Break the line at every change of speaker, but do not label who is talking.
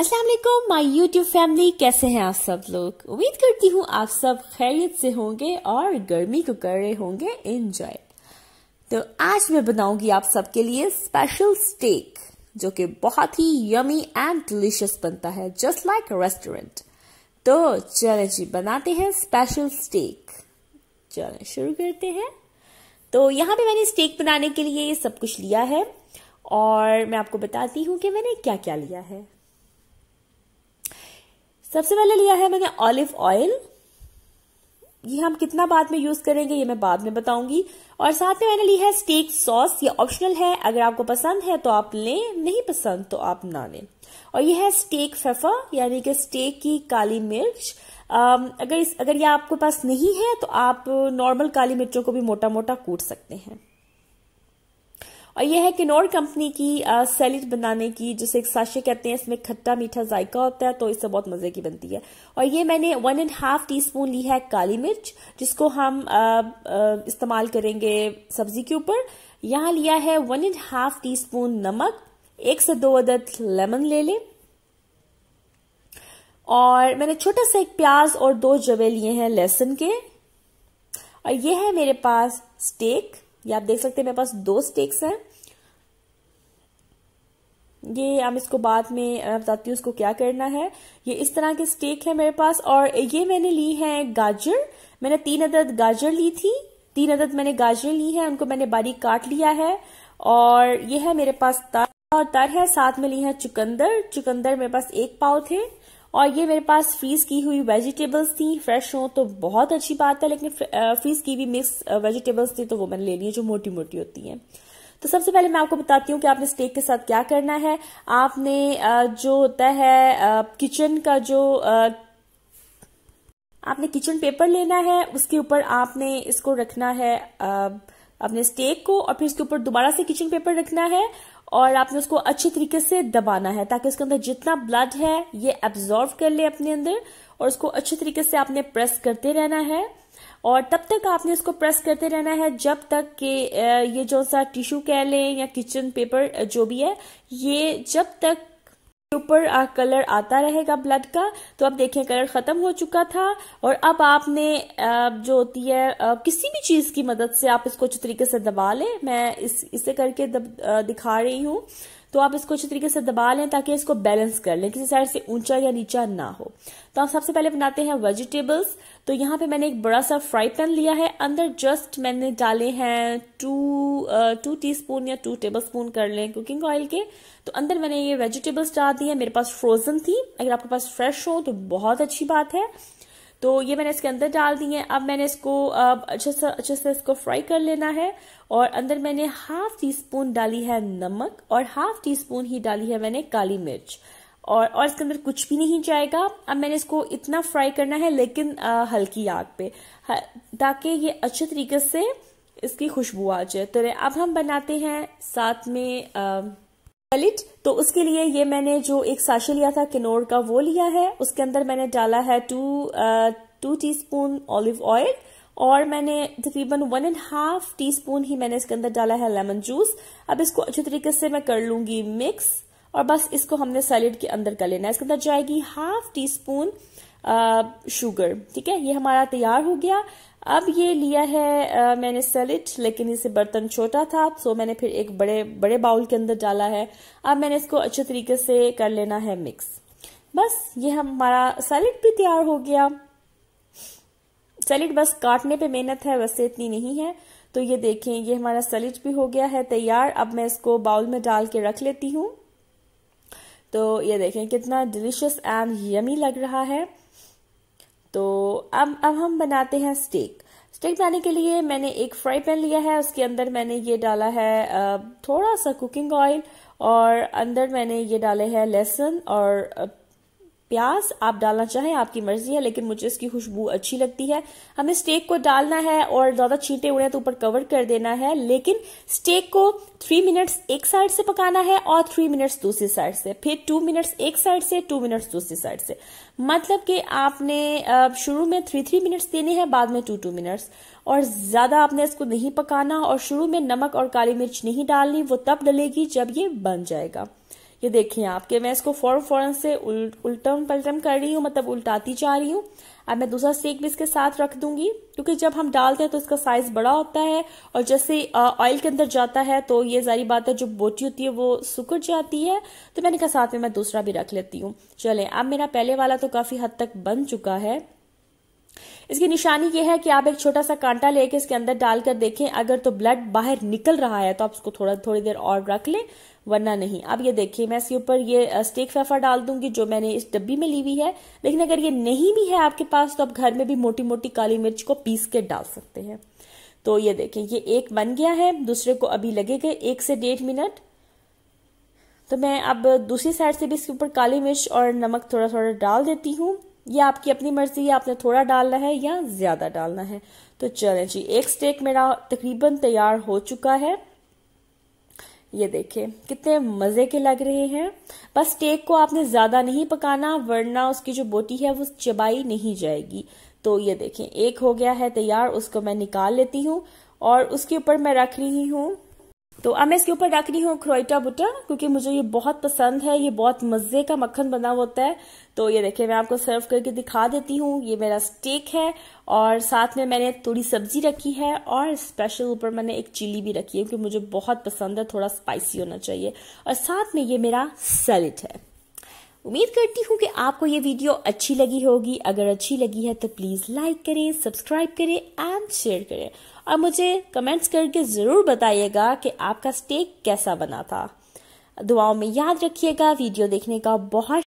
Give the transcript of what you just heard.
वालेकुम my YouTube family कैसे हैं आप सब लोग उम्मीद करती हूँ आप सब खैरियत से होंगे और गर्मी को कर रहे होंगे एंजॉय तो आज मैं बनाऊंगी आप सबके लिए स्पेशल स्टेक जो कि बहुत ही यमी एंड डिलीशियस बनता है जस्ट लाइक रेस्टोरेंट तो चले जी बनाते हैं स्पेशल स्टेक चले शुरू करते हैं तो यहाँ पे मैंने स्टेक बनाने के लिए सब कुछ लिया है और मैं आपको बताती हूँ कि मैंने क्या क्या लिया है सबसे पहले लिया है मैंने ऑलिव ऑयल ये हम कितना बाद में यूज करेंगे ये मैं बाद में बताऊंगी और साथ में मैंने ली है स्टेक सॉस ये ऑप्शनल है अगर आपको पसंद है तो आप लें नहीं पसंद तो आप ना लें और ये है स्टेक फेफा यानी कि स्टेक की काली मिर्च अगर इस अगर ये आपके पास नहीं है तो आप नॉर्मल काली मिर्चों को भी मोटा मोटा कूट सकते हैं और यह है किनोर कंपनी की सैलिड बनाने की जिसे एक साशे कहते हैं इसमें खट्टा मीठा जायका होता है तो इससे बहुत मज़े की बनती है और ये मैंने one and half teaspoon ली है काली मिर्च जिसको हम इस्तेमाल करेंगे सब्जी के ऊपर यहाँ लिया है one and half teaspoon नमक एक से दो अदद लेमन ले लें और मैंने छोटा सा एक प्याज और दो जवे लिए हैं लहसुन के और ये है मेरे पास स्टेक ये आप देख सकते हैं मेरे पास दो स्टेक्स हैं ये हम इसको बाद में बताती हूँ उसको क्या करना है ये इस तरह के स्टेक है मेरे पास और ये मैंने ली है गाजर मैंने तीन अदद गाजर ली थी तीन अदद मैंने गाजर ली है उनको मैंने बारीक काट लिया है और ये है मेरे पास तर और तर है साथ में ली है चुकंदर चुकंदर मेरे पास एक पाव थे और ये मेरे पास फ्रीज की हुई वेजिटेबल्स थी फ्रेश हो तो बहुत अच्छी बात है लेकिन फ्रीज की भी मिक्स वेजिटेबल्स थी तो वो मैंने ले ली है जो मोटी मोटी होती हैं तो सबसे पहले मैं आपको बताती हूँ कि आपने स्टेक के साथ क्या करना है आपने जो होता है किचन का जो आपने किचन पेपर लेना है उसके ऊपर आपने इसको रखना है अपने स्टेक को और फिर इसके ऊपर दोबारा से किचन पेपर रखना है और आपने उसको अच्छी तरीके से दबाना है ताकि उसके अंदर जितना ब्लड है ये एब्जॉर्व कर ले अपने अंदर और उसको अच्छे तरीके से आपने प्रेस करते रहना है और तब तक आपने इसको प्रेस करते रहना है जब तक कि ये जो सा टिश्यू कह लें या किचन पेपर जो भी है ये जब तक ऊपर कलर आता रहेगा ब्लड का तो अब देखें कलर खत्म हो चुका था और अब आपने जो होती है किसी भी चीज की मदद से आप इसको अच्छे तरीके से दबा लें मैं इस इसे करके दब, दिखा रही हूँ तो आप इसको अच्छे तरीके से दबा लें ताकि इसको बैलेंस कर लें किसी साइड से ऊंचा या नीचा ना हो तो आप सबसे पहले बनाते हैं वेजिटेबल्स तो यहाँ पे मैंने एक बड़ा सा फ्राई पैन लिया है अंदर जस्ट मैंने डाले हैं टू टू टी स्पून या टू टेबल स्पून कर लें कुकिंग ऑयल के तो अंदर मैंने ये वेजिटेबल्स डाल दी है मेरे पास फ्रोजन थी अगर आपके पास फ्रेश हो तो बहुत अच्छी बात है तो ये मैंने इसके अंदर डाल दी है अब मैंने इसको अच्छे से अच्छे से इसको फ्राई कर लेना है और अंदर मैंने हाफ टी स्पून डाली है नमक और हाफ टी स्पून ही डाली है मैंने काली मिर्च और और इसके अंदर कुछ भी नहीं जाएगा अब मैंने इसको इतना फ्राई करना है लेकिन आ, हल्की आग पे ताकि ये अच्छे तरीके से इसकी खुशबू आ जाए तो अब हम बनाते हैं साथ में आ, पलिट तो उसके लिए ये मैंने जो एक साशी लिया था किनोर का वो लिया है उसके अंदर मैंने डाला है two two teaspoon olive oil और मैंने तकरीबन one and half teaspoon ही मैंने इसके अंदर डाला है लेमन जूस अब इसको अच्छे तरीके से मैं कर लूंगी मिक्स और बस इसको हमने सैलेड के अंदर कर लेना है इसके अंदर जाएगी हाफ टी स्पून शुगर ठीक है ये हमारा तैयार हो गया अब ये लिया है आ, मैंने सेलिट लेकिन इसे बर्तन छोटा था सो मैंने फिर एक बड़े बड़े बाउल के अंदर डाला है अब मैंने इसको अच्छे तरीके से कर लेना है मिक्स बस ये हमारा सेलिट भी तैयार हो गया सैलिड बस काटने पे मेहनत है वैसे इतनी नहीं है तो ये देखें ये हमारा सेलिट भी हो गया है तैयार अब मैं इसको बाउल में डाल के रख लेती हूँ तो ये देखें कितना डिलीशियस एंड यमी लग रहा है तो अब अब हम बनाते हैं स्टेक स्टेक बनाने के लिए मैंने एक फ्राई पैन लिया है उसके अंदर मैंने ये डाला है थोड़ा सा कुकिंग ऑयल और अंदर मैंने ये डाले हैं लहसुन और प्याज आप डालना चाहें आपकी मर्जी है लेकिन मुझे इसकी खुशबू अच्छी लगती है हमें स्टेक को डालना है और ज्यादा छींटे उड़े तो ऊपर कवर कर देना है लेकिन स्टेक को थ्री मिनट्स एक साइड से पकाना है और थ्री मिनट्स दूसरी साइड से फिर टू मिनट्स एक साइड से टू मिनट्स दूसरी साइड से मतलब कि आपने शुरू में थ्री थ्री मिनट्स देने हैं बाद में टू टू मिनट्स और ज्यादा आपने इसको नहीं पकाना और शुरू में नमक और काली मिर्च नहीं डालनी वो तब डलेगी जब ये बन जाएगा ये देखिए आप कि मैं इसको फौरन फौरन से उल, उल्टम पलटम कर रही हूँ मतलब उल्टाती जा रही हूँ अब मैं दूसरा स्टेक भी इसके साथ रख दूंगी क्योंकि जब हम डालते हैं तो इसका साइज बड़ा होता है और जैसे ऑयल के अंदर जाता है तो ये जारी बात है जो बोटी होती है वो सुकड़ जाती है तो मैंने कहा साथ में मैं दूसरा भी रख लेती हूँ चले अब मेरा पहले वाला तो काफी हद तक बन चुका है इसकी निशानी यह है कि आप एक छोटा सा कांटा लेके इसके अंदर डालकर देखें अगर तो ब्लड बाहर निकल रहा है तो आप उसको थोड़ा थोड़ी देर और रख लें वरना नहीं अब ये देखिए मैं इसके ऊपर ये स्टेक फेफा डाल दूंगी जो मैंने इस डब्बी में ली हुई है लेकिन अगर ये नहीं भी है आपके पास तो आप घर में भी मोटी मोटी काली मिर्च को पीस के डाल सकते हैं तो ये देखें ये एक बन गया है दूसरे को अभी लगेगा एक से डेढ़ मिनट तो मैं अब दूसरी साइड से भी इसके ऊपर काली मिर्च और नमक थोड़ा थोड़ा डाल देती हूँ ये आपकी अपनी मर्जी है आपने थोड़ा डालना है या ज्यादा डालना है तो चलें जी एक स्टेक मेरा तकरीबन तैयार हो चुका है ये देखे कितने मजे के लग रहे हैं बस स्टेक को आपने ज्यादा नहीं पकाना वरना उसकी जो बोटी है वो चबाई नहीं जाएगी तो ये देखें एक हो गया है तैयार उसको मैं निकाल लेती हूँ और उसके ऊपर मैं रख रही हूँ तो अब मैं इसके ऊपर रख रही हूँ क्रोइटा बटर क्योंकि मुझे ये बहुत पसंद है ये बहुत मज़े का मक्खन बना होता है तो ये देखिए मैं आपको सर्व करके दिखा देती हूँ ये मेरा स्टेक है और साथ में मैंने थोड़ी सब्जी रखी है और स्पेशल ऊपर मैंने एक चिली भी रखी है क्योंकि मुझे बहुत पसंद है थोड़ा स्पाइसी होना चाहिए और साथ में ये मेरा सैलड है उम्मीद करती हूँ कि आपको ये वीडियो अच्छी लगी होगी अगर अच्छी लगी है तो प्लीज़ लाइक करें सब्सक्राइब करें एंड शेयर करें और मुझे कमेंट्स करके ज़रूर बताइएगा कि आपका स्टेक कैसा बना था दुआओं में याद रखिएगा वीडियो देखने का बहुत